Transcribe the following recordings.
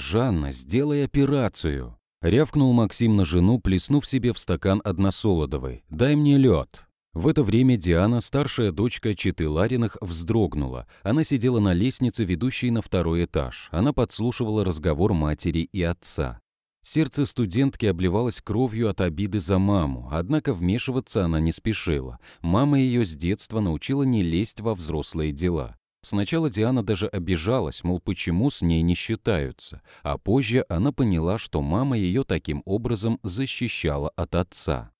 «Жанна, сделай операцию!» Рявкнул Максим на жену, плеснув себе в стакан односолодовый. «Дай мне лед!» В это время Диана, старшая дочка Читы Лариных, вздрогнула. Она сидела на лестнице, ведущей на второй этаж. Она подслушивала разговор матери и отца. Сердце студентки обливалось кровью от обиды за маму, однако вмешиваться она не спешила. Мама ее с детства научила не лезть во взрослые дела. Сначала Диана даже обижалась, мол, почему с ней не считаются, а позже она поняла, что мама ее таким образом защищала от отца.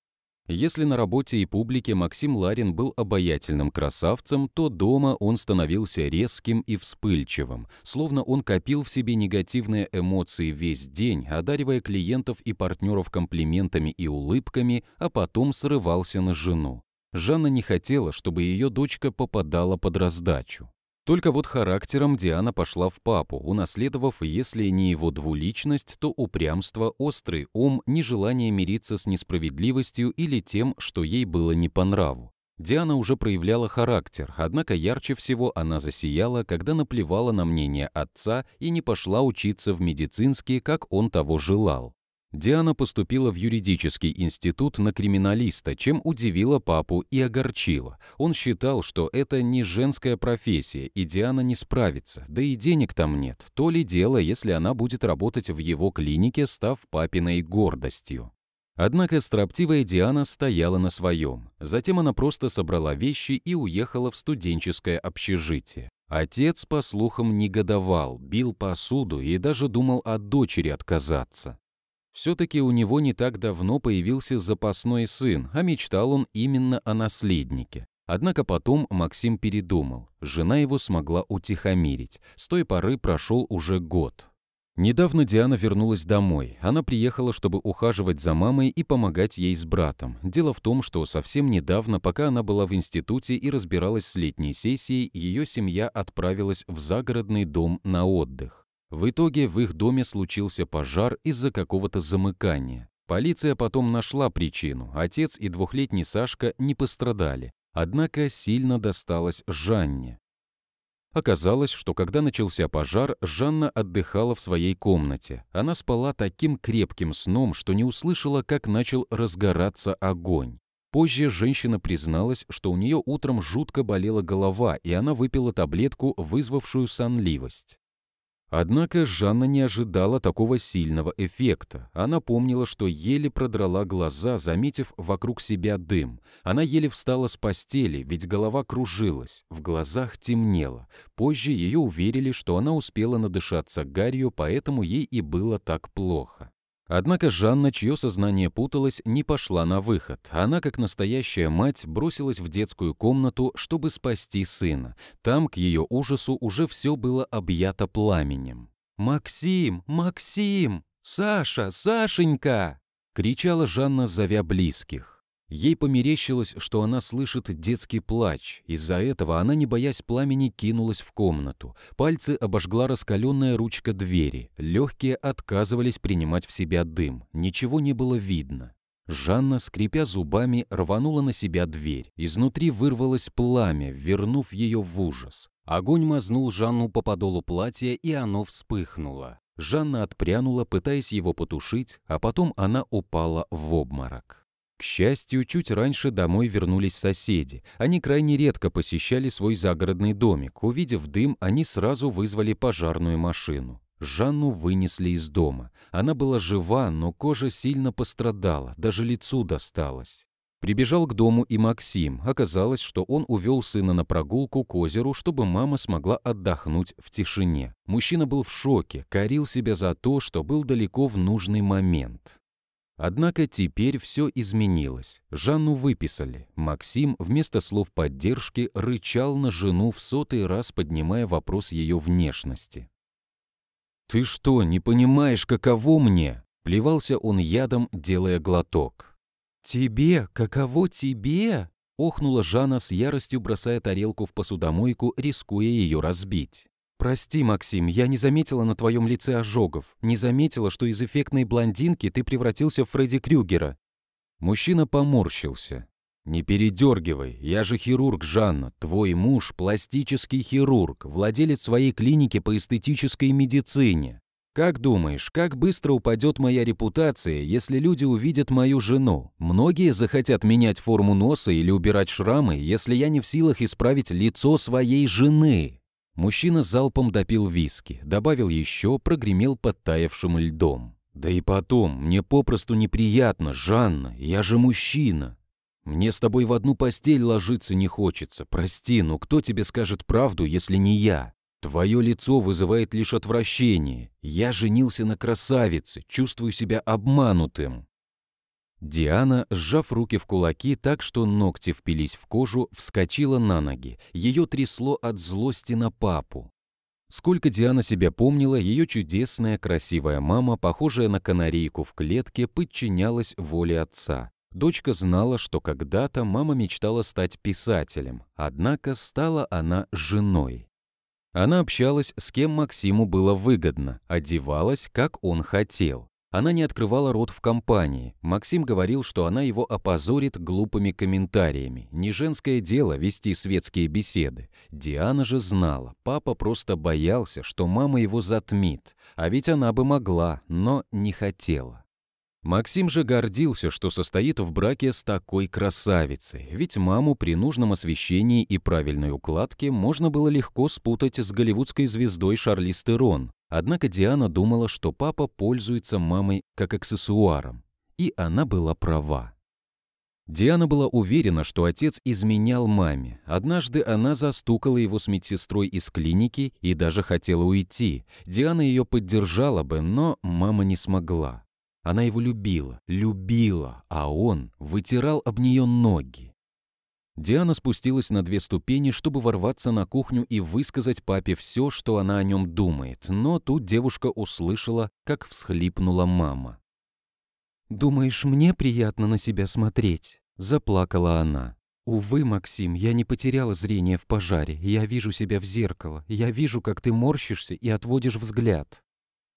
Если на работе и публике Максим Ларин был обаятельным красавцем, то дома он становился резким и вспыльчивым, словно он копил в себе негативные эмоции весь день, одаривая клиентов и партнеров комплиментами и улыбками, а потом срывался на жену. Жанна не хотела, чтобы ее дочка попадала под раздачу. Только вот характером Диана пошла в папу, унаследовав, если не его двуличность, то упрямство, острый ум, нежелание мириться с несправедливостью или тем, что ей было не по нраву. Диана уже проявляла характер, однако ярче всего она засияла, когда наплевала на мнение отца и не пошла учиться в медицинский, как он того желал. Диана поступила в юридический институт на криминалиста, чем удивила папу и огорчила. Он считал, что это не женская профессия, и Диана не справится, да и денег там нет. То ли дело, если она будет работать в его клинике, став папиной гордостью. Однако строптивая Диана стояла на своем. Затем она просто собрала вещи и уехала в студенческое общежитие. Отец, по слухам, негодовал, бил посуду и даже думал от дочери отказаться. Все-таки у него не так давно появился запасной сын, а мечтал он именно о наследнике. Однако потом Максим передумал. Жена его смогла утихомирить. С той поры прошел уже год. Недавно Диана вернулась домой. Она приехала, чтобы ухаживать за мамой и помогать ей с братом. Дело в том, что совсем недавно, пока она была в институте и разбиралась с летней сессией, ее семья отправилась в загородный дом на отдых. В итоге в их доме случился пожар из-за какого-то замыкания. Полиция потом нашла причину. Отец и двухлетний Сашка не пострадали. Однако сильно досталось Жанне. Оказалось, что когда начался пожар, Жанна отдыхала в своей комнате. Она спала таким крепким сном, что не услышала, как начал разгораться огонь. Позже женщина призналась, что у нее утром жутко болела голова, и она выпила таблетку, вызвавшую сонливость. Однако Жанна не ожидала такого сильного эффекта. Она помнила, что еле продрала глаза, заметив вокруг себя дым. Она еле встала с постели, ведь голова кружилась, в глазах темнело. Позже ее уверили, что она успела надышаться гарью, поэтому ей и было так плохо. Однако Жанна, чье сознание путалось, не пошла на выход. Она, как настоящая мать, бросилась в детскую комнату, чтобы спасти сына. Там, к ее ужасу, уже все было объято пламенем. «Максим! Максим! Саша! Сашенька!» — кричала Жанна, зовя близких. Ей померещилось, что она слышит детский плач. Из-за этого она, не боясь пламени, кинулась в комнату. Пальцы обожгла раскаленная ручка двери. Легкие отказывались принимать в себя дым. Ничего не было видно. Жанна, скрипя зубами, рванула на себя дверь. Изнутри вырвалось пламя, вернув ее в ужас. Огонь мазнул Жанну по подолу платья, и оно вспыхнуло. Жанна отпрянула, пытаясь его потушить, а потом она упала в обморок. К счастью, чуть раньше домой вернулись соседи. Они крайне редко посещали свой загородный домик. Увидев дым, они сразу вызвали пожарную машину. Жанну вынесли из дома. Она была жива, но кожа сильно пострадала, даже лицу досталось. Прибежал к дому и Максим. Оказалось, что он увел сына на прогулку к озеру, чтобы мама смогла отдохнуть в тишине. Мужчина был в шоке, корил себя за то, что был далеко в нужный момент. Однако теперь все изменилось. Жанну выписали. Максим вместо слов поддержки рычал на жену в сотый раз, поднимая вопрос ее внешности. «Ты что, не понимаешь, каково мне?» Плевался он ядом, делая глоток. «Тебе? Каково тебе?» Охнула Жанна с яростью, бросая тарелку в посудомойку, рискуя ее разбить. «Прости, Максим, я не заметила на твоем лице ожогов, не заметила, что из эффектной блондинки ты превратился в Фредди Крюгера». Мужчина поморщился. «Не передергивай, я же хирург, Жанна, твой муж – пластический хирург, владелец своей клиники по эстетической медицине. Как думаешь, как быстро упадет моя репутация, если люди увидят мою жену? Многие захотят менять форму носа или убирать шрамы, если я не в силах исправить лицо своей жены». Мужчина залпом допил виски, добавил еще, прогремел подтаявшим льдом. «Да и потом, мне попросту неприятно, Жанна, я же мужчина. Мне с тобой в одну постель ложиться не хочется. Прости, но кто тебе скажет правду, если не я? Твое лицо вызывает лишь отвращение. Я женился на красавице, чувствую себя обманутым. Диана, сжав руки в кулаки так, что ногти впились в кожу, вскочила на ноги. Ее трясло от злости на папу. Сколько Диана себя помнила, ее чудесная, красивая мама, похожая на канарейку в клетке, подчинялась воле отца. Дочка знала, что когда-то мама мечтала стать писателем, однако стала она женой. Она общалась с кем Максиму было выгодно, одевалась, как он хотел. Она не открывала рот в компании. Максим говорил, что она его опозорит глупыми комментариями. Не женское дело вести светские беседы. Диана же знала, папа просто боялся, что мама его затмит. А ведь она бы могла, но не хотела. Максим же гордился, что состоит в браке с такой красавицей, ведь маму при нужном освещении и правильной укладке можно было легко спутать с голливудской звездой Шарли Стерон. Однако Диана думала, что папа пользуется мамой как аксессуаром. И она была права. Диана была уверена, что отец изменял маме. Однажды она застукала его с медсестрой из клиники и даже хотела уйти. Диана ее поддержала бы, но мама не смогла. Она его любила, любила, а он вытирал об нее ноги. Диана спустилась на две ступени, чтобы ворваться на кухню и высказать папе все, что она о нем думает, но тут девушка услышала, как всхлипнула мама. «Думаешь, мне приятно на себя смотреть?» – заплакала она. «Увы, Максим, я не потеряла зрение в пожаре. Я вижу себя в зеркало. Я вижу, как ты морщишься и отводишь взгляд.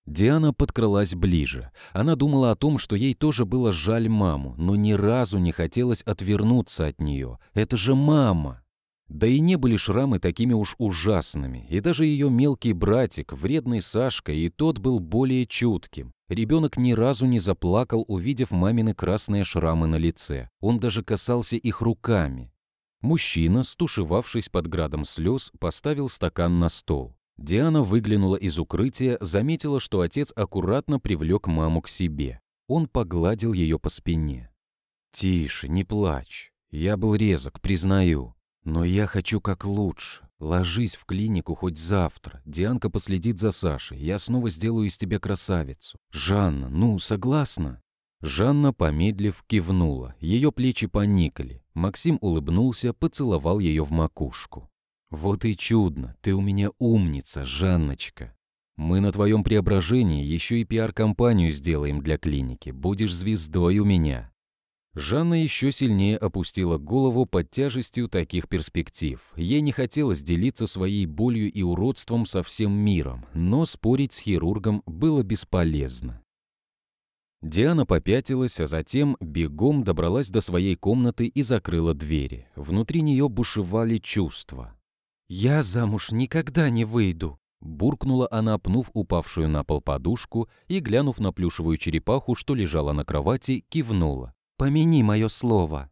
Диана подкралась ближе. Она думала о том, что ей тоже было жаль маму, но ни разу не хотелось отвернуться от нее. Это же мама! Да и не были шрамы такими уж ужасными, и даже ее мелкий братик, вредный Сашка, и тот был более чутким. Ребенок ни разу не заплакал, увидев мамины красные шрамы на лице. Он даже касался их руками. Мужчина, стушевавшись под градом слез, поставил стакан на стол. Диана выглянула из укрытия, заметила, что отец аккуратно привлек маму к себе. Он погладил ее по спине. «Тише, не плачь. Я был резок, признаю. Но я хочу как лучше. Ложись в клинику хоть завтра. Дианка последит за Сашей. Я снова сделаю из тебя красавицу. Жанна, ну, согласна?» Жанна, помедлив, кивнула. Ее плечи поникли. Максим улыбнулся, поцеловал ее в макушку. «Вот и чудно! Ты у меня умница, Жанночка! Мы на твоем преображении еще и пиар-компанию сделаем для клиники. Будешь звездой у меня!» Жанна еще сильнее опустила голову под тяжестью таких перспектив. Ей не хотелось делиться своей болью и уродством со всем миром, но спорить с хирургом было бесполезно. Диана попятилась, а затем бегом добралась до своей комнаты и закрыла двери. Внутри нее бушевали чувства. «Я замуж никогда не выйду!» Буркнула она, пнув упавшую на пол подушку и, глянув на плюшевую черепаху, что лежала на кровати, кивнула. «Помяни мое слово!»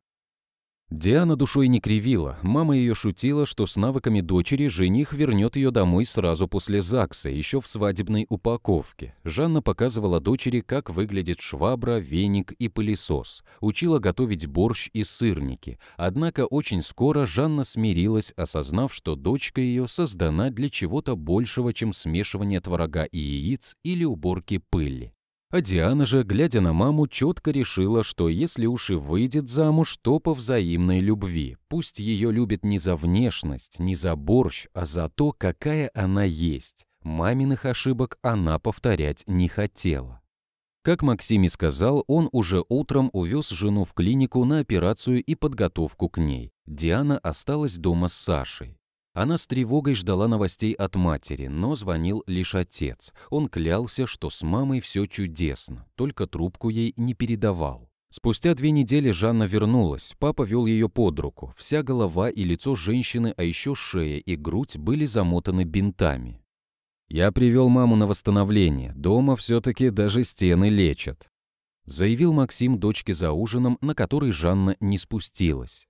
Диана душой не кривила, мама ее шутила, что с навыками дочери жених вернет ее домой сразу после ЗАГСа, еще в свадебной упаковке. Жанна показывала дочери, как выглядит швабра, веник и пылесос, учила готовить борщ и сырники. Однако очень скоро Жанна смирилась, осознав, что дочка ее создана для чего-то большего, чем смешивание творога и яиц или уборки пыли. А Диана же, глядя на маму, четко решила, что если уж и выйдет замуж, то по взаимной любви. Пусть ее любят не за внешность, не за борщ, а за то, какая она есть. Маминых ошибок она повторять не хотела. Как Максим и сказал, он уже утром увез жену в клинику на операцию и подготовку к ней. Диана осталась дома с Сашей. Она с тревогой ждала новостей от матери, но звонил лишь отец. Он клялся, что с мамой все чудесно, только трубку ей не передавал. Спустя две недели Жанна вернулась. Папа вел ее под руку. Вся голова и лицо женщины, а еще шея и грудь были замотаны бинтами. «Я привел маму на восстановление. Дома все-таки даже стены лечат», заявил Максим дочке за ужином, на который Жанна не спустилась.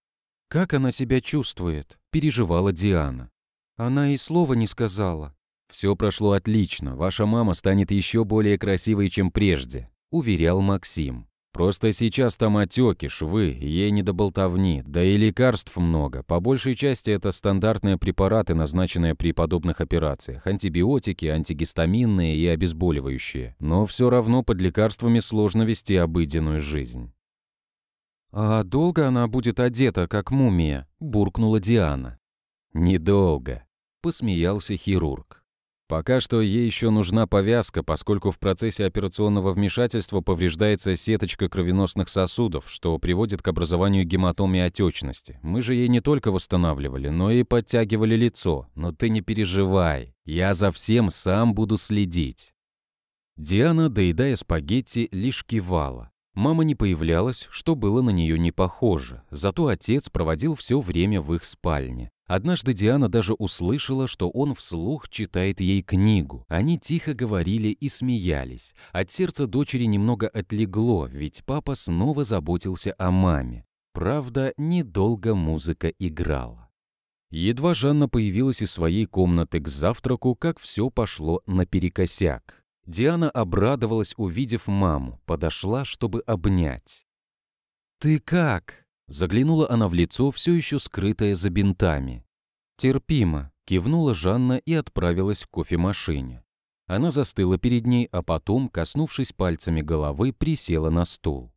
«Как она себя чувствует?» переживала Диана. Она и слова не сказала. «Все прошло отлично, ваша мама станет еще более красивой, чем прежде», – уверял Максим. «Просто сейчас там отеки, швы, ей не до болтовни, да и лекарств много. По большей части это стандартные препараты, назначенные при подобных операциях, антибиотики, антигистаминные и обезболивающие. Но все равно под лекарствами сложно вести обыденную жизнь». «А долго она будет одета, как мумия?» – буркнула Диана. «Недолго», – посмеялся хирург. «Пока что ей еще нужна повязка, поскольку в процессе операционного вмешательства повреждается сеточка кровеносных сосудов, что приводит к образованию гематом и отечности. Мы же ей не только восстанавливали, но и подтягивали лицо. Но ты не переживай, я за всем сам буду следить». Диана, доедая спагетти, лишь кивала. Мама не появлялась, что было на нее не похоже, зато отец проводил все время в их спальне. Однажды Диана даже услышала, что он вслух читает ей книгу. Они тихо говорили и смеялись. От сердца дочери немного отлегло, ведь папа снова заботился о маме. Правда, недолго музыка играла. Едва Жанна появилась из своей комнаты к завтраку, как все пошло наперекосяк. Диана обрадовалась, увидев маму, подошла, чтобы обнять. «Ты как?» — заглянула она в лицо, все еще скрытое за бинтами. «Терпимо», — кивнула Жанна и отправилась к кофемашине. Она застыла перед ней, а потом, коснувшись пальцами головы, присела на стул.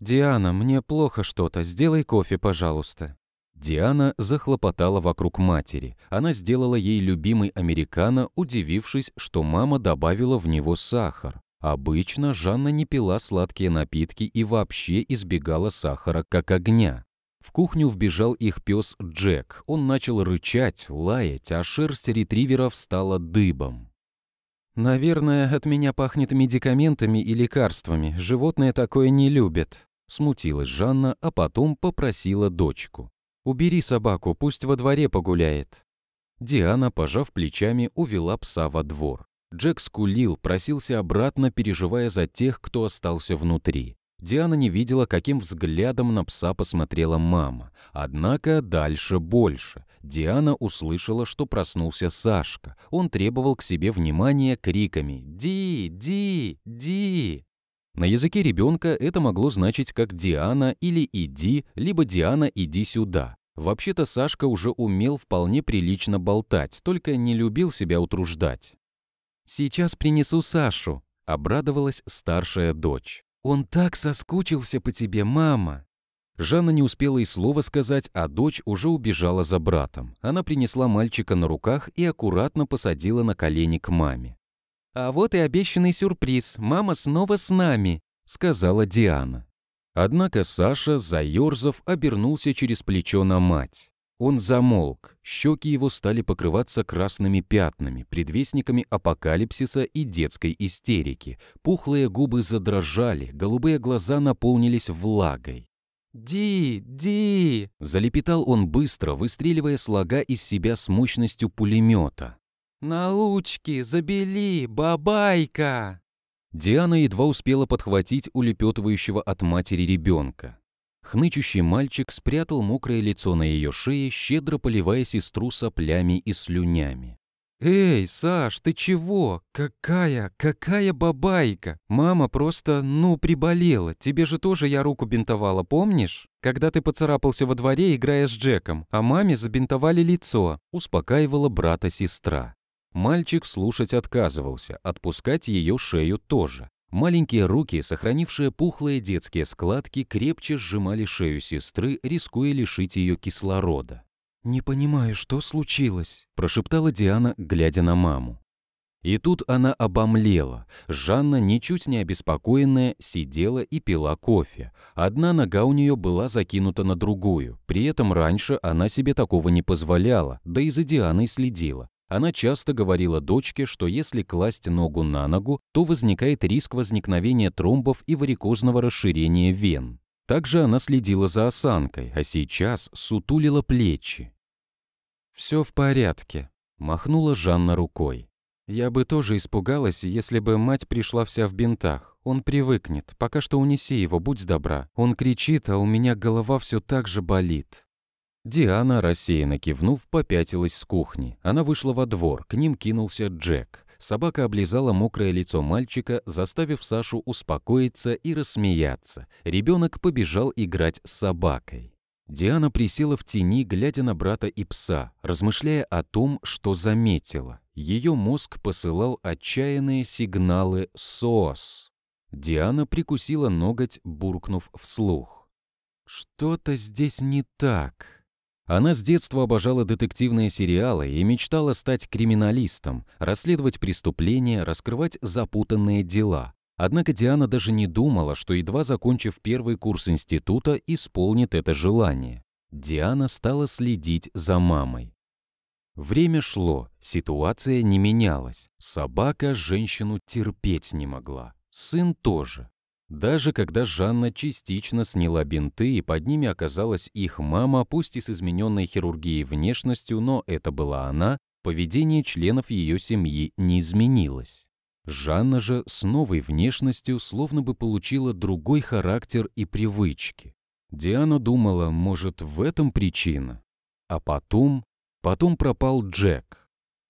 «Диана, мне плохо что-то, сделай кофе, пожалуйста». Диана захлопотала вокруг матери. Она сделала ей любимый американо, удивившись, что мама добавила в него сахар. Обычно Жанна не пила сладкие напитки и вообще избегала сахара как огня. В кухню вбежал их пес Джек. Он начал рычать, лаять, а шерсть ретривера встала дыбом. «Наверное, от меня пахнет медикаментами и лекарствами. Животные такое не любят», — смутилась Жанна, а потом попросила дочку. Убери собаку, пусть во дворе погуляет». Диана, пожав плечами, увела пса во двор. Джек скулил, просился обратно, переживая за тех, кто остался внутри. Диана не видела, каким взглядом на пса посмотрела мама. Однако дальше больше. Диана услышала, что проснулся Сашка. Он требовал к себе внимания криками «Ди! Ди! Ди!». На языке ребенка это могло значить как «Диана» или «Иди», либо «Диана, иди сюда». Вообще-то Сашка уже умел вполне прилично болтать, только не любил себя утруждать. «Сейчас принесу Сашу», — обрадовалась старшая дочь. «Он так соскучился по тебе, мама!» Жанна не успела и слова сказать, а дочь уже убежала за братом. Она принесла мальчика на руках и аккуратно посадила на колени к маме. «А вот и обещанный сюрприз. Мама снова с нами», — сказала Диана. Однако Саша, заерзав, обернулся через плечо на мать. Он замолк, щеки его стали покрываться красными пятнами, предвестниками апокалипсиса и детской истерики. Пухлые губы задрожали, голубые глаза наполнились влагой. «Ди! Ди!» — залепетал он быстро, выстреливая слога из себя с мощностью пулемета. «На лучки, забели, бабайка!» Диана едва успела подхватить улепетывающего от матери ребенка. Хнычущий мальчик спрятал мокрое лицо на ее шее, щедро поливая сестру соплями и слюнями. «Эй, Саш, ты чего? Какая, какая бабайка? Мама просто, ну, приболела. Тебе же тоже я руку бинтовала, помнишь? Когда ты поцарапался во дворе, играя с Джеком, а маме забинтовали лицо», — успокаивала брата сестра. Мальчик слушать отказывался, отпускать ее шею тоже. Маленькие руки, сохранившие пухлые детские складки, крепче сжимали шею сестры, рискуя лишить ее кислорода. «Не понимаю, что случилось», – прошептала Диана, глядя на маму. И тут она обомлела. Жанна, ничуть не обеспокоенная, сидела и пила кофе. Одна нога у нее была закинута на другую. При этом раньше она себе такого не позволяла, да и за Дианой следила. Она часто говорила дочке, что если класть ногу на ногу, то возникает риск возникновения тромбов и варикозного расширения вен. Также она следила за осанкой, а сейчас сутулила плечи. «Все в порядке», — махнула Жанна рукой. «Я бы тоже испугалась, если бы мать пришла вся в бинтах. Он привыкнет. Пока что унеси его, будь добра. Он кричит, а у меня голова все так же болит». Диана, рассеянно кивнув, попятилась с кухни. Она вышла во двор, к ним кинулся Джек. Собака облизала мокрое лицо мальчика, заставив Сашу успокоиться и рассмеяться. Ребенок побежал играть с собакой. Диана присела в тени, глядя на брата и пса, размышляя о том, что заметила. Ее мозг посылал отчаянные сигналы «СОС». Диана прикусила ноготь, буркнув вслух. «Что-то здесь не так». Она с детства обожала детективные сериалы и мечтала стать криминалистом, расследовать преступления, раскрывать запутанные дела. Однако Диана даже не думала, что едва закончив первый курс института, исполнит это желание. Диана стала следить за мамой. Время шло, ситуация не менялась. Собака женщину терпеть не могла. Сын тоже. Даже когда Жанна частично сняла бинты, и под ними оказалась их мама, пусть и с измененной хирургией внешностью, но это была она, поведение членов ее семьи не изменилось. Жанна же с новой внешностью словно бы получила другой характер и привычки. Диана думала, может, в этом причина. А потом... Потом пропал Джек.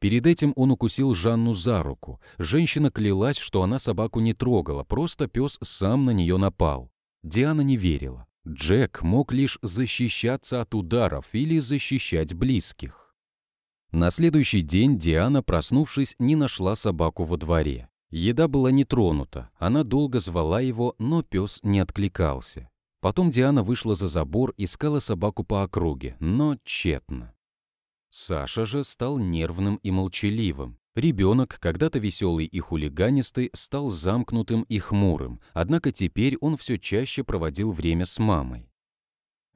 Перед этим он укусил Жанну за руку. Женщина клялась, что она собаку не трогала, просто пес сам на нее напал. Диана не верила. Джек мог лишь защищаться от ударов или защищать близких. На следующий день Диана, проснувшись, не нашла собаку во дворе. Еда была не тронута, она долго звала его, но пес не откликался. Потом Диана вышла за забор, искала собаку по округе, но тщетно. Саша же стал нервным и молчаливым. Ребенок, когда-то веселый и хулиганистый, стал замкнутым и хмурым, однако теперь он все чаще проводил время с мамой.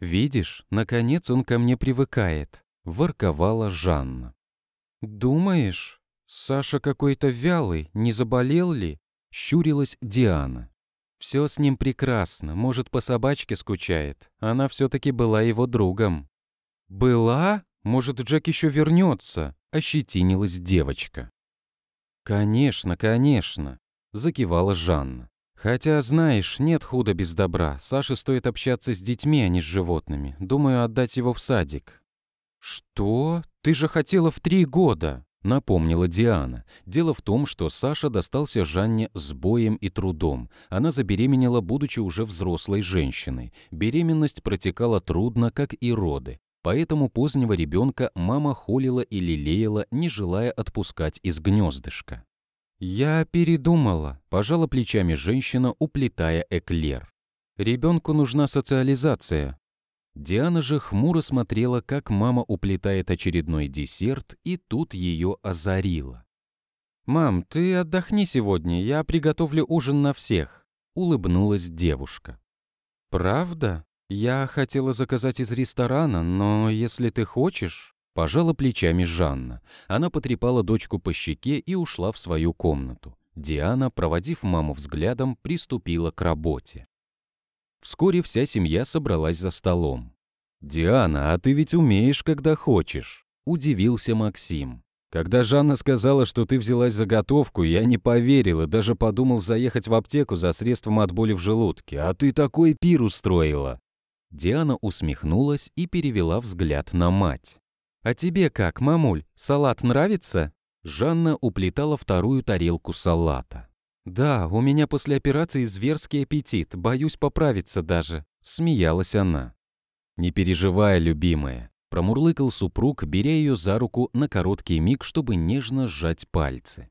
«Видишь, наконец он ко мне привыкает», — ворковала Жанна. «Думаешь, Саша какой-то вялый, не заболел ли?» — щурилась Диана. «Все с ним прекрасно, может, по собачке скучает. Она все таки была его другом». «Была?» Может, Джек еще вернется?» — ощетинилась девочка. «Конечно, конечно», — закивала Жанна. «Хотя, знаешь, нет худа без добра. Саше стоит общаться с детьми, а не с животными. Думаю, отдать его в садик». «Что? Ты же хотела в три года!» — напомнила Диана. Дело в том, что Саша достался Жанне с боем и трудом. Она забеременела, будучи уже взрослой женщиной. Беременность протекала трудно, как и роды. Поэтому позднего ребенка мама холила и лелеяла, не желая отпускать из гнездышка. «Я передумала», – пожала плечами женщина, уплетая эклер. «Ребенку нужна социализация». Диана же хмуро смотрела, как мама уплетает очередной десерт, и тут ее озарило. «Мам, ты отдохни сегодня, я приготовлю ужин на всех», — улыбнулась девушка. «Правда?» «Я хотела заказать из ресторана, но если ты хочешь...» Пожала плечами Жанна. Она потрепала дочку по щеке и ушла в свою комнату. Диана, проводив маму взглядом, приступила к работе. Вскоре вся семья собралась за столом. «Диана, а ты ведь умеешь, когда хочешь», — удивился Максим. «Когда Жанна сказала, что ты взялась за готовку, я не поверил и даже подумал заехать в аптеку за средством от боли в желудке, а ты такой пир устроила». Диана усмехнулась и перевела взгляд на мать. «А тебе как, мамуль, салат нравится?» Жанна уплетала вторую тарелку салата. «Да, у меня после операции зверский аппетит, боюсь поправиться даже», — смеялась она. «Не переживай, любимая», — промурлыкал супруг, беря ее за руку на короткий миг, чтобы нежно сжать пальцы.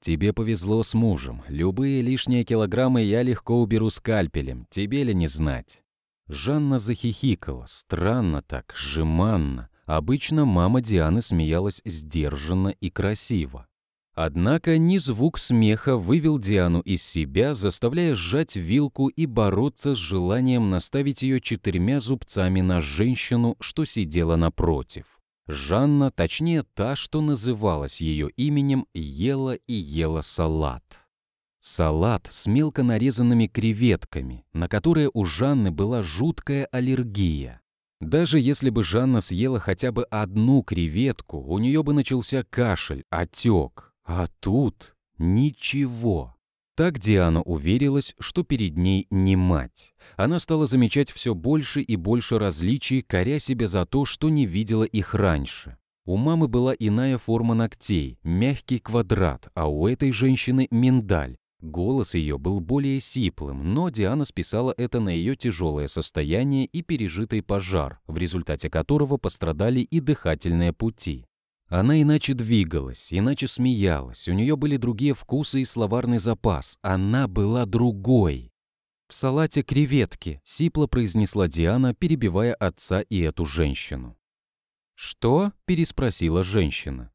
«Тебе повезло с мужем. Любые лишние килограммы я легко уберу скальпелем, тебе ли не знать?» Жанна захихикала, странно так, жеманно. Обычно мама Дианы смеялась сдержанно и красиво. Однако ни звук смеха вывел Диану из себя, заставляя сжать вилку и бороться с желанием наставить ее четырьмя зубцами на женщину, что сидела напротив. Жанна, точнее та, что называлась ее именем, ела и ела салат. Салат с мелко нарезанными креветками, на которые у Жанны была жуткая аллергия. Даже если бы Жанна съела хотя бы одну креветку, у нее бы начался кашель, отек. А тут ничего. Так Диана уверилась, что перед ней не мать. Она стала замечать все больше и больше различий, коря себя за то, что не видела их раньше. У мамы была иная форма ногтей, мягкий квадрат, а у этой женщины миндаль, Голос ее был более сиплым, но Диана списала это на ее тяжелое состояние и пережитый пожар, в результате которого пострадали и дыхательные пути. Она иначе двигалась, иначе смеялась, у нее были другие вкусы и словарный запас, она была другой. «В салате креветки», — сипло произнесла Диана, перебивая отца и эту женщину. «Что?» — переспросила женщина.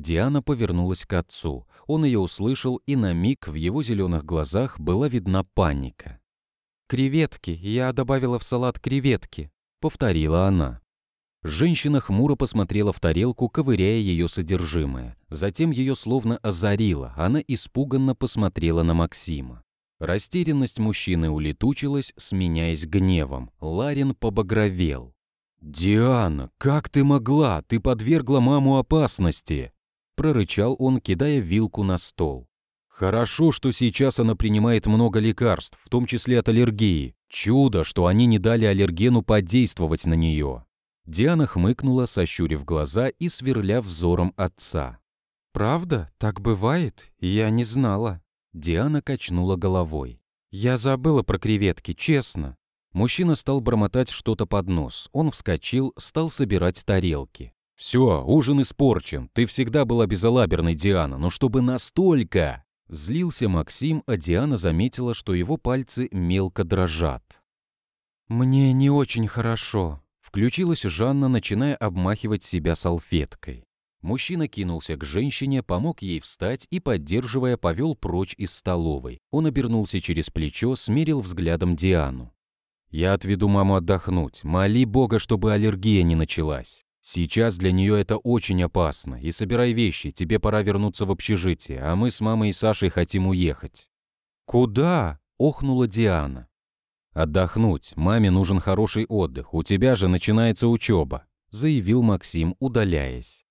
Диана повернулась к отцу. Он ее услышал, и на миг в его зеленых глазах была видна паника. «Креветки! Я добавила в салат креветки!» — повторила она. Женщина хмуро посмотрела в тарелку, ковыряя ее содержимое. Затем ее словно озарило, она испуганно посмотрела на Максима. Растерянность мужчины улетучилась, сменяясь гневом. Ларин побагровел. «Диана, как ты могла? Ты подвергла маму опасности!» прорычал он, кидая вилку на стол. Хорошо, что сейчас она принимает много лекарств, в том числе от аллергии. Чудо, что они не дали аллергену подействовать на нее. Диана хмыкнула, сощурив глаза и сверля взором отца. «Правда? Так бывает? Я не знала». Диана качнула головой. «Я забыла про креветки, честно». Мужчина стал бормотать что-то под нос. Он вскочил, стал собирать тарелки. «Все, ужин испорчен. Ты всегда была безалаберной, Диана, но чтобы настолько...» Злился Максим, а Диана заметила, что его пальцы мелко дрожат. «Мне не очень хорошо», — включилась Жанна, начиная обмахивать себя салфеткой. Мужчина кинулся к женщине, помог ей встать и, поддерживая, повел прочь из столовой. Он обернулся через плечо, смерил взглядом Диану. «Я отведу маму отдохнуть. Моли Бога, чтобы аллергия не началась». Сейчас для нее это очень опасно, и собирай вещи, тебе пора вернуться в общежитие, а мы с мамой и Сашей хотим уехать». «Куда?» — охнула Диана. «Отдохнуть. Маме нужен хороший отдых. У тебя же начинается учеба», — заявил Максим, удаляясь.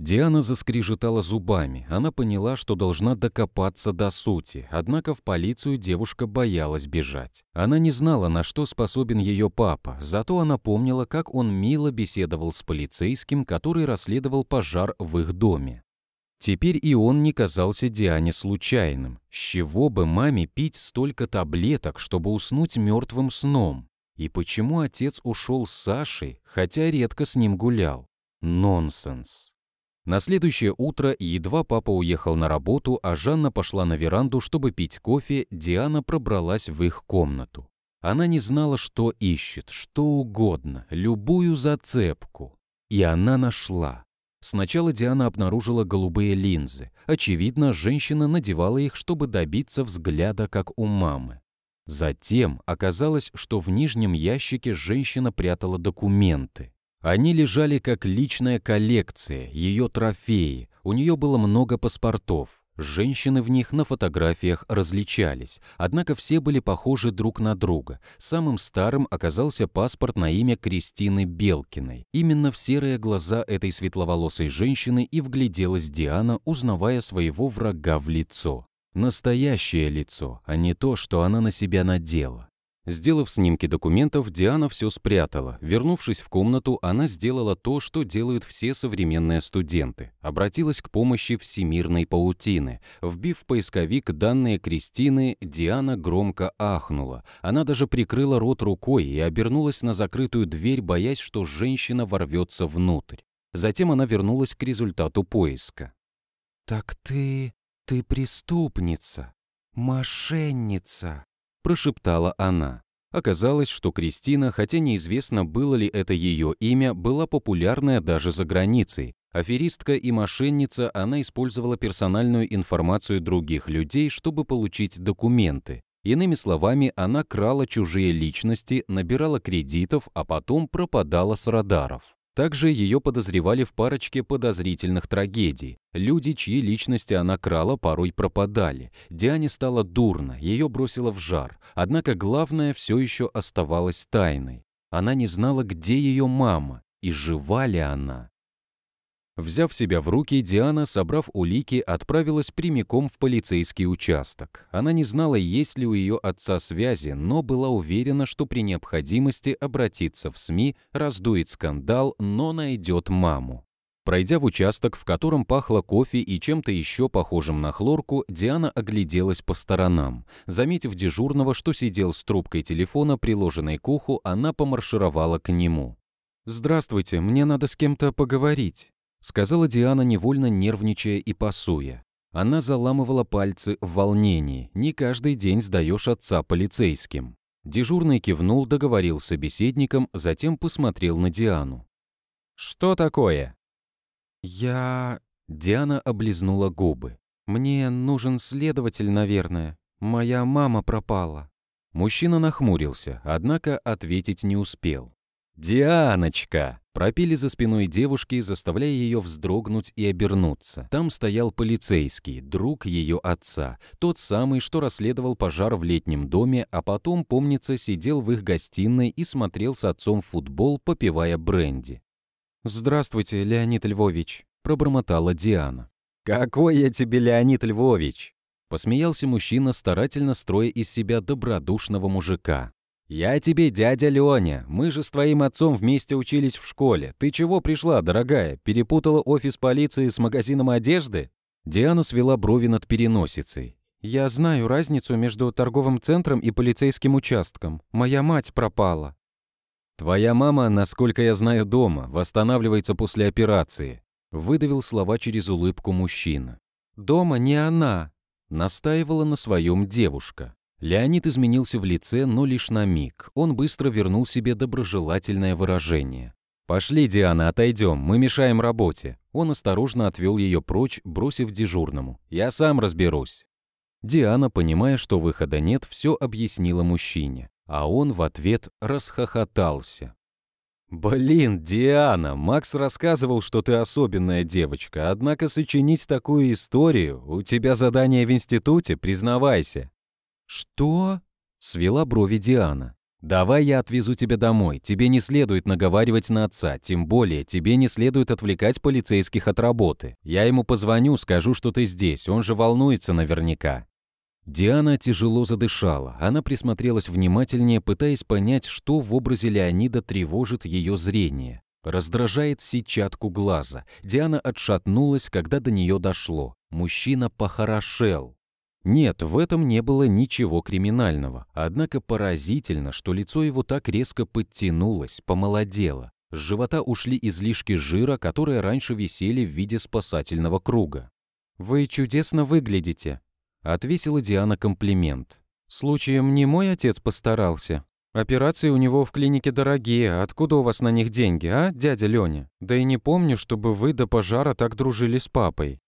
Диана заскрежетала зубами. Она поняла, что должна докопаться до сути, однако в полицию девушка боялась бежать. Она не знала, на что способен ее папа, зато она помнила, как он мило беседовал с полицейским, который расследовал пожар в их доме. Теперь и он не казался Диане случайным. С чего бы маме пить столько таблеток, чтобы уснуть мертвым сном? И почему отец ушел с Сашей, хотя редко с ним гулял? Нонсенс. На следующее утро едва папа уехал на работу, а Жанна пошла на веранду, чтобы пить кофе, Диана пробралась в их комнату. Она не знала, что ищет, что угодно, любую зацепку. И она нашла. Сначала Диана обнаружила голубые линзы. Очевидно, женщина надевала их, чтобы добиться взгляда, как у мамы. Затем оказалось, что в нижнем ящике женщина прятала документы. Они лежали как личная коллекция, ее трофеи. У нее было много паспортов. Женщины в них на фотографиях различались, однако все были похожи друг на друга. Самым старым оказался паспорт на имя Кристины Белкиной. Именно в серые глаза этой светловолосой женщины и вгляделась Диана, узнавая своего врага в лицо. Настоящее лицо, а не то, что она на себя надела. Сделав снимки документов, Диана все спрятала. Вернувшись в комнату, она сделала то, что делают все современные студенты. Обратилась к помощи всемирной паутины. Вбив в поисковик данные Кристины, Диана громко ахнула. Она даже прикрыла рот рукой и обернулась на закрытую дверь, боясь, что женщина ворвется внутрь. Затем она вернулась к результату поиска. «Так ты... ты преступница, мошенница!» — прошептала она. Оказалось, что Кристина, хотя неизвестно, было ли это ее имя, была популярная даже за границей. Аферистка и мошенница, она использовала персональную информацию других людей, чтобы получить документы. Иными словами, она крала чужие личности, набирала кредитов, а потом пропадала с радаров. Также ее подозревали в парочке подозрительных трагедий. Люди, чьи личности она крала, порой пропадали. Диане стало дурно, ее бросило в жар. Однако главное все еще оставалось тайной. Она не знала, где ее мама и жива ли она. Взяв себя в руки, Диана, собрав улики, отправилась прямиком в полицейский участок. Она не знала, есть ли у ее отца связи, но была уверена, что при необходимости обратиться в СМИ, раздует скандал, но найдет маму. Пройдя в участок, в котором пахло кофе и чем-то еще похожим на хлорку, Диана огляделась по сторонам. Заметив дежурного, что сидел с трубкой телефона, приложенной к уху, она помаршировала к нему. «Здравствуйте, мне надо с кем-то поговорить» сказала Диана, невольно нервничая и пасуя. Она заламывала пальцы в волнении. Не каждый день сдаешь отца полицейским. Дежурный кивнул, договорил с собеседником, затем посмотрел на Диану. «Что такое?» «Я...» Диана облизнула губы. «Мне нужен следователь, наверное. Моя мама пропала». Мужчина нахмурился, однако ответить не успел. «Дианочка!» Пропели за спиной девушки, заставляя ее вздрогнуть и обернуться. Там стоял полицейский, друг ее отца, тот самый, что расследовал пожар в летнем доме, а потом, помнится, сидел в их гостиной и смотрел с отцом футбол, попивая бренди. «Здравствуйте, Леонид Львович», — пробормотала Диана. «Какой я тебе, Леонид Львович?» Посмеялся мужчина, старательно строя из себя добродушного мужика. «Я тебе дядя Леоня, Мы же с твоим отцом вместе учились в школе. Ты чего пришла, дорогая? Перепутала офис полиции с магазином одежды?» Диана свела брови над переносицей. «Я знаю разницу между торговым центром и полицейским участком. Моя мать пропала». «Твоя мама, насколько я знаю, дома, восстанавливается после операции», — выдавил слова через улыбку мужчина. «Дома не она», — настаивала на своем девушка. Леонид изменился в лице, но лишь на миг. Он быстро вернул себе доброжелательное выражение. «Пошли, Диана, отойдем, мы мешаем работе». Он осторожно отвел ее прочь, бросив дежурному. «Я сам разберусь». Диана, понимая, что выхода нет, все объяснила мужчине, а он в ответ расхохотался. «Блин, Диана, Макс рассказывал, что ты особенная девочка, однако сочинить такую историю... У тебя задание в институте, признавайся!» «Что?» — свела брови Диана. «Давай я отвезу тебя домой. Тебе не следует наговаривать на отца, тем более тебе не следует отвлекать полицейских от работы. Я ему позвоню, скажу, что ты здесь, он же волнуется наверняка». Диана тяжело задышала. Она присмотрелась внимательнее, пытаясь понять, что в образе Леонида тревожит ее зрение. Раздражает сетчатку глаза. Диана отшатнулась, когда до нее дошло. Мужчина похорошел. Нет, в этом не было ничего криминального, однако поразительно, что лицо его так резко подтянулось, помолодело. С живота ушли излишки жира, которые раньше висели в виде спасательного круга. «Вы чудесно выглядите», — отвесила Диана комплимент. «Случаем не мой отец постарался. Операции у него в клинике дорогие, откуда у вас на них деньги, а, дядя Лёня? Да и не помню, чтобы вы до пожара так дружили с папой.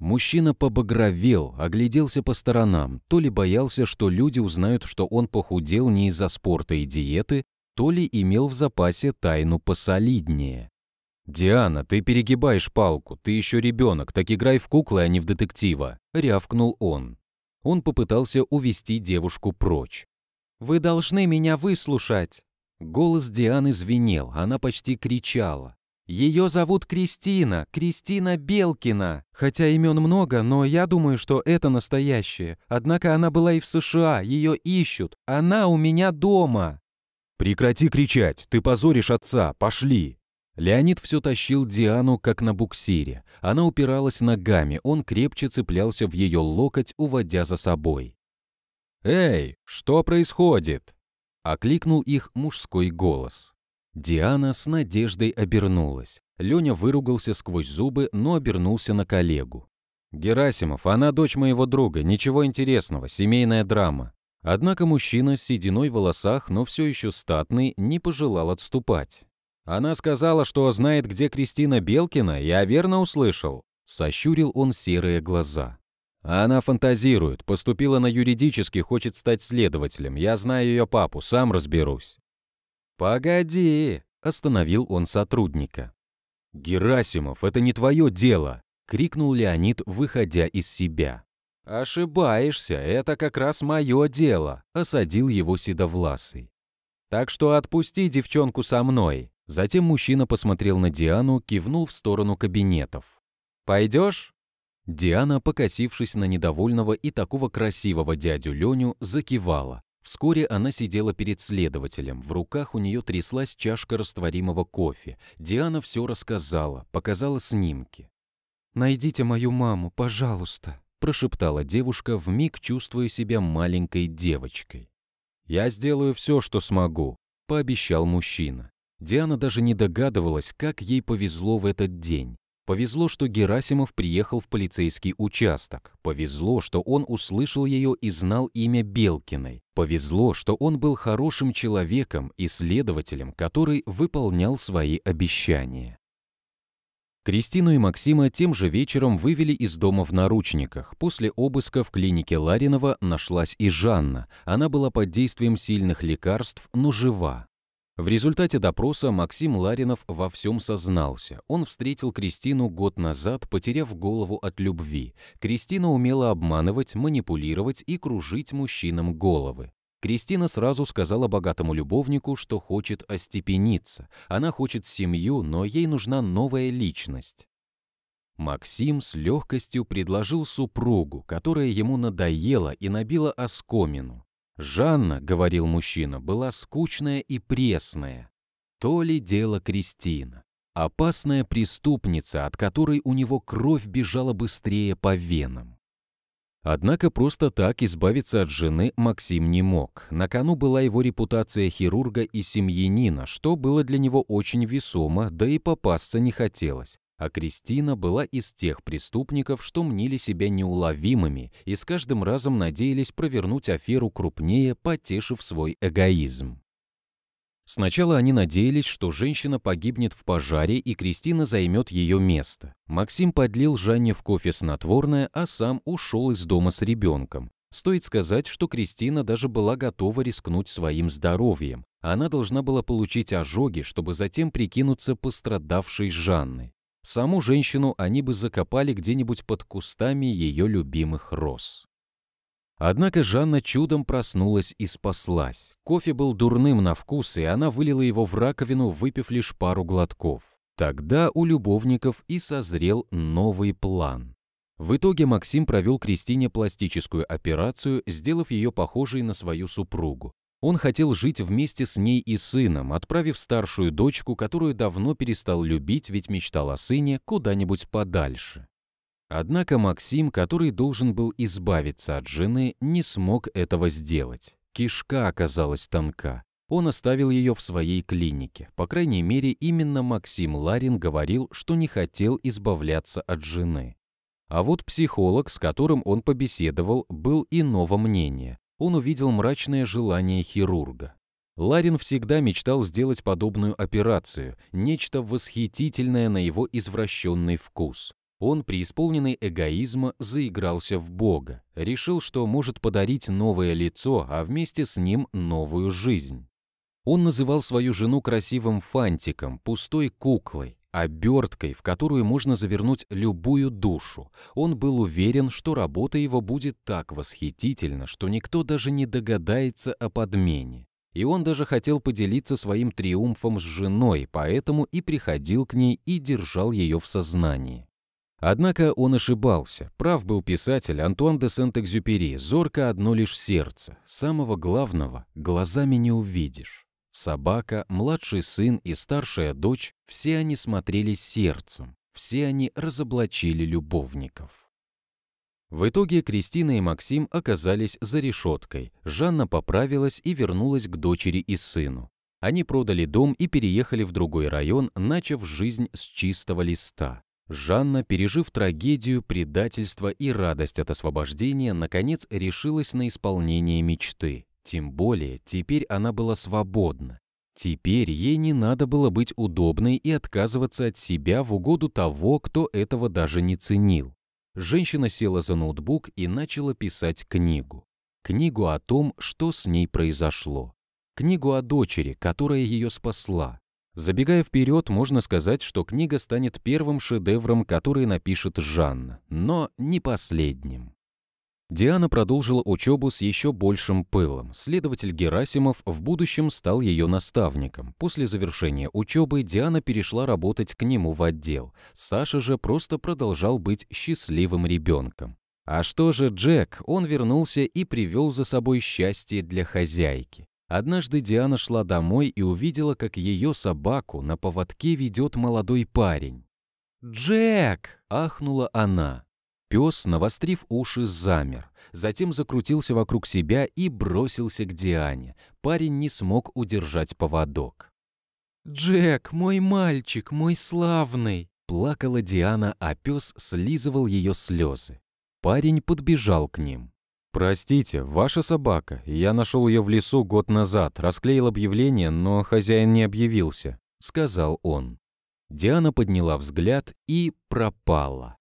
Мужчина побагровел, огляделся по сторонам, то ли боялся, что люди узнают, что он похудел не из-за спорта и диеты, то ли имел в запасе тайну посолиднее. «Диана, ты перегибаешь палку, ты еще ребенок, так играй в куклы, а не в детектива», — рявкнул он. Он попытался увести девушку прочь. «Вы должны меня выслушать!» Голос Дианы звенел, она почти кричала. Ее зовут Кристина, Кристина Белкина. Хотя имен много, но я думаю, что это настоящее. Однако она была и в США, ее ищут. Она у меня дома. Прекрати кричать, ты позоришь отца, пошли. Леонид все тащил Диану, как на буксире. Она упиралась ногами, он крепче цеплялся в ее локоть, уводя за собой. «Эй, что происходит?» — окликнул их мужской голос. Диана с надеждой обернулась. Леня выругался сквозь зубы, но обернулся на коллегу. «Герасимов, она дочь моего друга, ничего интересного, семейная драма». Однако мужчина с сединой в волосах, но все еще статный, не пожелал отступать. «Она сказала, что знает, где Кристина Белкина, я верно услышал?» Сощурил он серые глаза. «Она фантазирует, поступила на юридический, хочет стать следователем. Я знаю ее папу, сам разберусь». «Погоди!» — остановил он сотрудника. «Герасимов, это не твое дело!» — крикнул Леонид, выходя из себя. «Ошибаешься, это как раз мое дело!» — осадил его Седовласый. «Так что отпусти девчонку со мной!» Затем мужчина посмотрел на Диану, кивнул в сторону кабинетов. «Пойдешь?» Диана, покосившись на недовольного и такого красивого дядю Леню, закивала, Вскоре она сидела перед следователем, в руках у нее тряслась чашка растворимого кофе. Диана все рассказала, показала снимки. «Найдите мою маму, пожалуйста», — прошептала девушка, вмиг чувствуя себя маленькой девочкой. «Я сделаю все, что смогу», — пообещал мужчина. Диана даже не догадывалась, как ей повезло в этот день. Повезло, что Герасимов приехал в полицейский участок. Повезло, что он услышал ее и знал имя Белкиной. Повезло, что он был хорошим человеком и следователем, который выполнял свои обещания. Кристину и Максима тем же вечером вывели из дома в наручниках. После обыска в клинике Ларинова нашлась и Жанна. Она была под действием сильных лекарств, но жива. В результате допроса Максим Ларинов во всем сознался. Он встретил Кристину год назад, потеряв голову от любви. Кристина умела обманывать, манипулировать и кружить мужчинам головы. Кристина сразу сказала богатому любовнику, что хочет остепениться. Она хочет семью, но ей нужна новая личность. Максим с легкостью предложил супругу, которая ему надоела и набила оскомину. Жанна, говорил мужчина, была скучная и пресная. То ли дело Кристина. Опасная преступница, от которой у него кровь бежала быстрее по венам. Однако просто так избавиться от жены Максим не мог. На кону была его репутация хирурга и семьянина, что было для него очень весомо, да и попасться не хотелось. А Кристина была из тех преступников, что мнили себя неуловимыми и с каждым разом надеялись провернуть аферу крупнее, потешив свой эгоизм. Сначала они надеялись, что женщина погибнет в пожаре и Кристина займет ее место. Максим подлил Жанне в кофе снотворное, а сам ушел из дома с ребенком. Стоит сказать, что Кристина даже была готова рискнуть своим здоровьем. Она должна была получить ожоги, чтобы затем прикинуться пострадавшей Жанной. Саму женщину они бы закопали где-нибудь под кустами ее любимых роз. Однако Жанна чудом проснулась и спаслась. Кофе был дурным на вкус, и она вылила его в раковину, выпив лишь пару глотков. Тогда у любовников и созрел новый план. В итоге Максим провел Кристине пластическую операцию, сделав ее похожей на свою супругу. Он хотел жить вместе с ней и сыном, отправив старшую дочку, которую давно перестал любить, ведь мечтал о сыне, куда-нибудь подальше. Однако Максим, который должен был избавиться от жены, не смог этого сделать. Кишка оказалась тонка. Он оставил ее в своей клинике. По крайней мере, именно Максим Ларин говорил, что не хотел избавляться от жены. А вот психолог, с которым он побеседовал, был иного мнения он увидел мрачное желание хирурга. Ларин всегда мечтал сделать подобную операцию, нечто восхитительное на его извращенный вкус. Он, преисполненный эгоизма, заигрался в Бога, решил, что может подарить новое лицо, а вместе с ним новую жизнь. Он называл свою жену красивым фантиком, пустой куклой, оберткой, в которую можно завернуть любую душу. Он был уверен, что работа его будет так восхитительна, что никто даже не догадается о подмене. И он даже хотел поделиться своим триумфом с женой, поэтому и приходил к ней и держал ее в сознании. Однако он ошибался. Прав был писатель Антуан де Сент-Экзюпери. Зорко одно лишь сердце. Самого главного глазами не увидишь. Собака, младший сын и старшая дочь, все они смотрели сердцем, все они разоблачили любовников. В итоге Кристина и Максим оказались за решеткой. Жанна поправилась и вернулась к дочери и сыну. Они продали дом и переехали в другой район, начав жизнь с чистого листа. Жанна, пережив трагедию, предательство и радость от освобождения, наконец решилась на исполнение мечты. Тем более, теперь она была свободна. Теперь ей не надо было быть удобной и отказываться от себя в угоду того, кто этого даже не ценил. Женщина села за ноутбук и начала писать книгу. Книгу о том, что с ней произошло. Книгу о дочери, которая ее спасла. Забегая вперед, можно сказать, что книга станет первым шедевром, который напишет Жанна, но не последним. Диана продолжила учебу с еще большим пылом. Следователь Герасимов в будущем стал ее наставником. После завершения учебы Диана перешла работать к нему в отдел. Саша же просто продолжал быть счастливым ребенком. А что же Джек? Он вернулся и привел за собой счастье для хозяйки. Однажды Диана шла домой и увидела, как ее собаку на поводке ведет молодой парень. «Джек!» — ахнула она. Пес, навострив уши, замер, затем закрутился вокруг себя и бросился к Диане. Парень не смог удержать поводок. «Джек, мой мальчик, мой славный!» Плакала Диана, а пес слизывал ее слезы. Парень подбежал к ним. «Простите, ваша собака. Я нашел ее в лесу год назад, расклеил объявление, но хозяин не объявился», — сказал он. Диана подняла взгляд и пропала.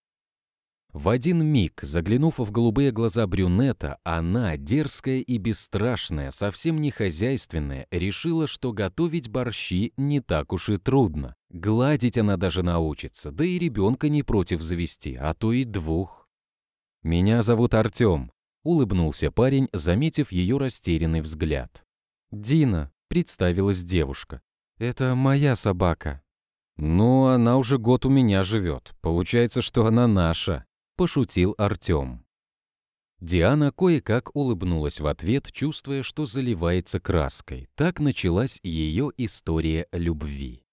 В один миг, заглянув в голубые глаза брюнета, она, дерзкая и бесстрашная, совсем не хозяйственная, решила, что готовить борщи не так уж и трудно. Гладить она даже научится, да и ребенка не против завести, а то и двух. «Меня зовут Артем», — улыбнулся парень, заметив ее растерянный взгляд. «Дина», — представилась девушка. «Это моя собака». «Ну, она уже год у меня живет. Получается, что она наша», пошутил Артём. Диана кое-как улыбнулась в ответ, чувствуя, что заливается краской. Так началась её история любви.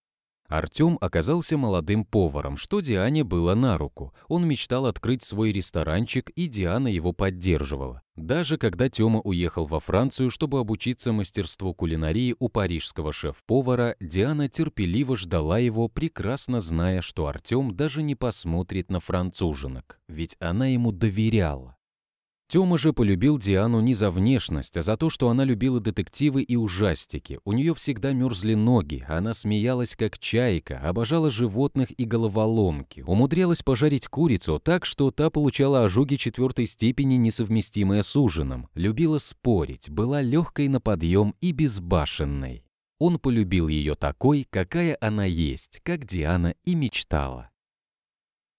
Артем оказался молодым поваром, что Диане было на руку. Он мечтал открыть свой ресторанчик, и Диана его поддерживала. Даже когда Тёма уехал во Францию, чтобы обучиться мастерству кулинарии у парижского шеф-повара, Диана терпеливо ждала его, прекрасно зная, что Артём даже не посмотрит на француженок, ведь она ему доверяла. Тёма же полюбил Диану не за внешность, а за то, что она любила детективы и ужастики. У нее всегда мерзли ноги, а она смеялась как чайка, обожала животных и головоломки, умудрялась пожарить курицу так, что та получала ожоги четвертой степени, несовместимые с ужином, любила спорить, была легкой на подъем и безбашенной. Он полюбил ее такой, какая она есть, как Диана и мечтала.